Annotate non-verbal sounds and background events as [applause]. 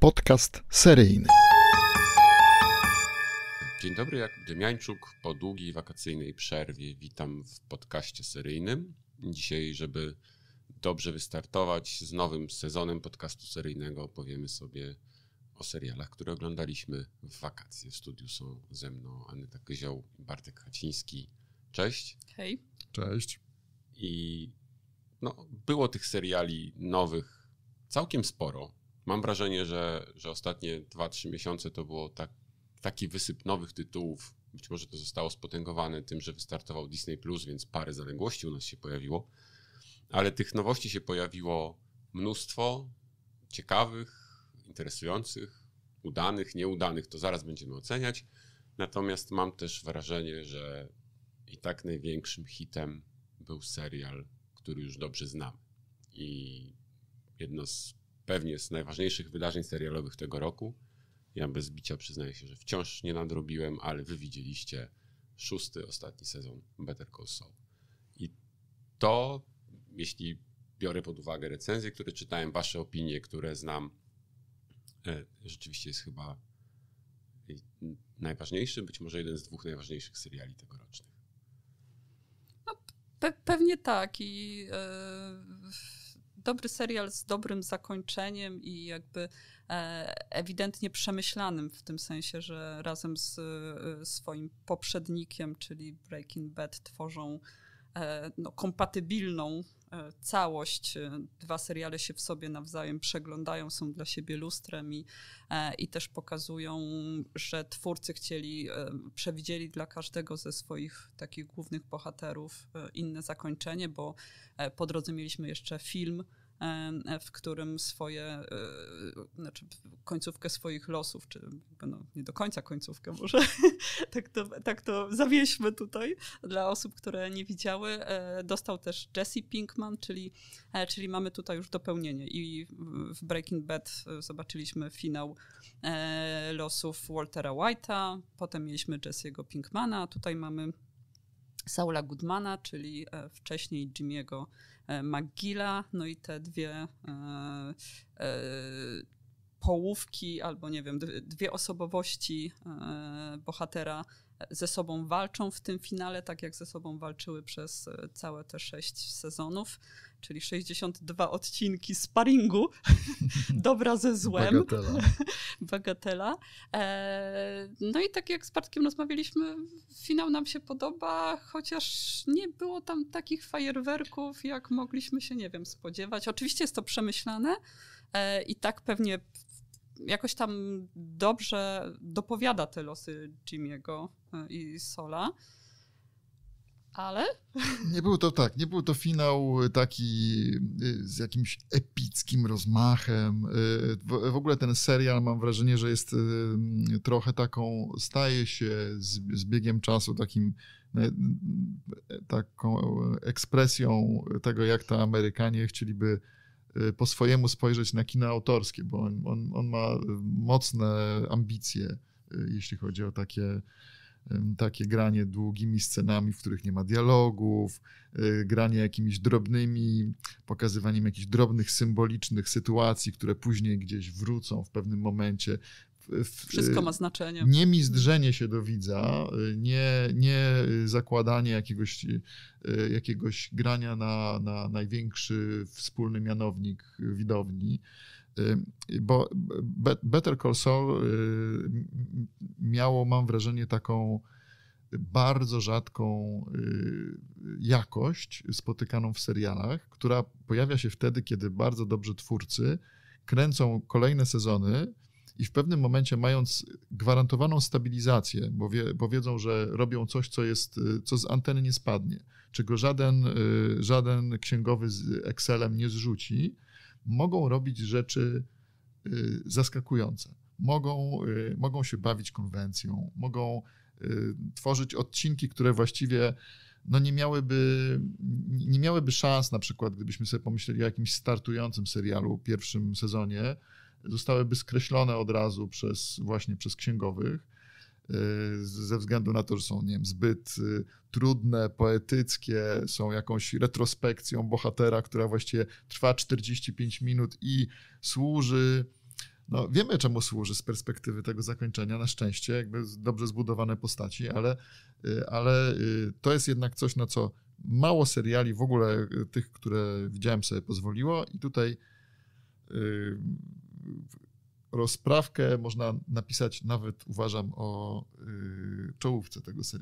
podcast seryjny. Dzień dobry, Jakub Dymiańczuk. Po długiej wakacyjnej przerwie witam w podcaście seryjnym. Dzisiaj, żeby dobrze wystartować z nowym sezonem podcastu seryjnego, opowiemy sobie o serialach, które oglądaliśmy w wakacje. W studiu są ze mną Aneta Kyzioł i Bartek Haciński. Cześć. Hej. Cześć. I no, było tych seriali nowych całkiem sporo. Mam wrażenie, że, że ostatnie 2-3 miesiące to było tak, taki wysyp nowych tytułów. Być może to zostało spotęgowane tym, że wystartował Disney Plus, więc parę zaległości u nas się pojawiło. Ale tych nowości się pojawiło mnóstwo ciekawych, interesujących, udanych, nieudanych, to zaraz będziemy oceniać. Natomiast mam też wrażenie, że i tak największym hitem był serial, który już dobrze znamy. I jedno z pewnie z najważniejszych wydarzeń serialowych tego roku. Ja bez bicia przyznaję się, że wciąż nie nadrobiłem, ale wy widzieliście szósty, ostatni sezon Better Call Saul. I to, jeśli biorę pod uwagę recenzje, które czytałem, wasze opinie, które znam, e, rzeczywiście jest chyba najważniejszy, być może jeden z dwóch najważniejszych seriali tegorocznych. No, pe pewnie tak i... Yy dobry serial z dobrym zakończeniem i jakby e, ewidentnie przemyślanym w tym sensie, że razem z e, swoim poprzednikiem, czyli Breaking Bad, tworzą e, no, kompatybilną E, całość. E, dwa seriale się w sobie nawzajem przeglądają, są dla siebie lustrem i, e, i też pokazują, że twórcy chcieli, przewidzieli dla każdego ze swoich takich głównych bohaterów inne zakończenie, bo po drodze mieliśmy jeszcze film E, w którym swoje, e, znaczy końcówkę swoich losów, czy no, nie do końca końcówkę może, [laughs] tak to, tak to zawieźmy tutaj dla osób, które nie widziały, e, dostał też Jesse Pinkman, czyli, czyli mamy tutaj już dopełnienie i w Breaking Bad zobaczyliśmy finał losów Waltera White'a, potem mieliśmy Jesse'ego Pinkmana, tutaj mamy Saula Goodmana, czyli e, wcześniej Jimmy'ego e, McGilla, no i te dwie e, połówki albo nie wiem, dwie osobowości e, bohatera ze sobą walczą w tym finale, tak jak ze sobą walczyły przez e, całe te sześć sezonów, czyli 62 odcinki sparingu, [laughs] dobra ze złem, bagatela. [laughs] bagatela. E, no i tak jak z Bartkiem rozmawialiśmy, finał nam się podoba, chociaż nie było tam takich fajerwerków, jak mogliśmy się, nie wiem, spodziewać. Oczywiście jest to przemyślane i tak pewnie jakoś tam dobrze dopowiada te losy Jimmy'ego e, i Sola. Ale? Nie był to tak, nie był to finał taki e, z jakimś epickim rozmachem. E, w ogóle ten serial mam wrażenie, że jest trochę taką, staje się z, z biegiem czasu takim taką ekspresją tego, jak to Amerykanie chcieliby Y, po swojemu spojrzeć na kino autorskie, bo on, on, on ma y, mocne ambicje, y, jeśli chodzi o takie takie granie długimi scenami, w których nie ma dialogów, granie jakimiś drobnymi, pokazywaniem jakichś drobnych, symbolicznych sytuacji, które później gdzieś wrócą w pewnym momencie wszystko ma znaczenie. Nie mizdrzenie się do widza, nie, nie zakładanie jakiegoś, e, jakiegoś grania na, na największy wspólny mianownik widowni. E, bo Better Call Saul e, miało, mam wrażenie, taką bardzo rzadką jakość spotykaną w serialach, która pojawia się wtedy, kiedy bardzo dobrze twórcy kręcą kolejne sezony i w pewnym momencie mając gwarantowaną stabilizację, bo, wie, bo wiedzą, że robią coś, co, jest, y, co z anteny nie spadnie, czego żaden, y, żaden księgowy z Excelem nie zrzuci, mogą robić rzeczy y, zaskakujące. Mogą, mogą się bawić konwencją, mogą tworzyć odcinki, które właściwie no nie, miałyby, nie miałyby szans, na przykład gdybyśmy sobie pomyśleli o jakimś startującym serialu, pierwszym sezonie, zostałyby skreślone od razu przez właśnie przez księgowych y, ze względu na to, że są nie wiem, zbyt y, trudne, poetyckie, są jakąś retrospekcją bohatera, która właściwie trwa 45 minut i służy. No, wiemy, czemu służy z perspektywy tego zakończenia, na szczęście, jakby dobrze zbudowane postaci, ale, y, ale to jest jednak coś, na co mało seriali w ogóle tych, które widziałem sobie pozwoliło i tutaj rozprawkę można napisać nawet, uważam, o y, czołówce tego serialu.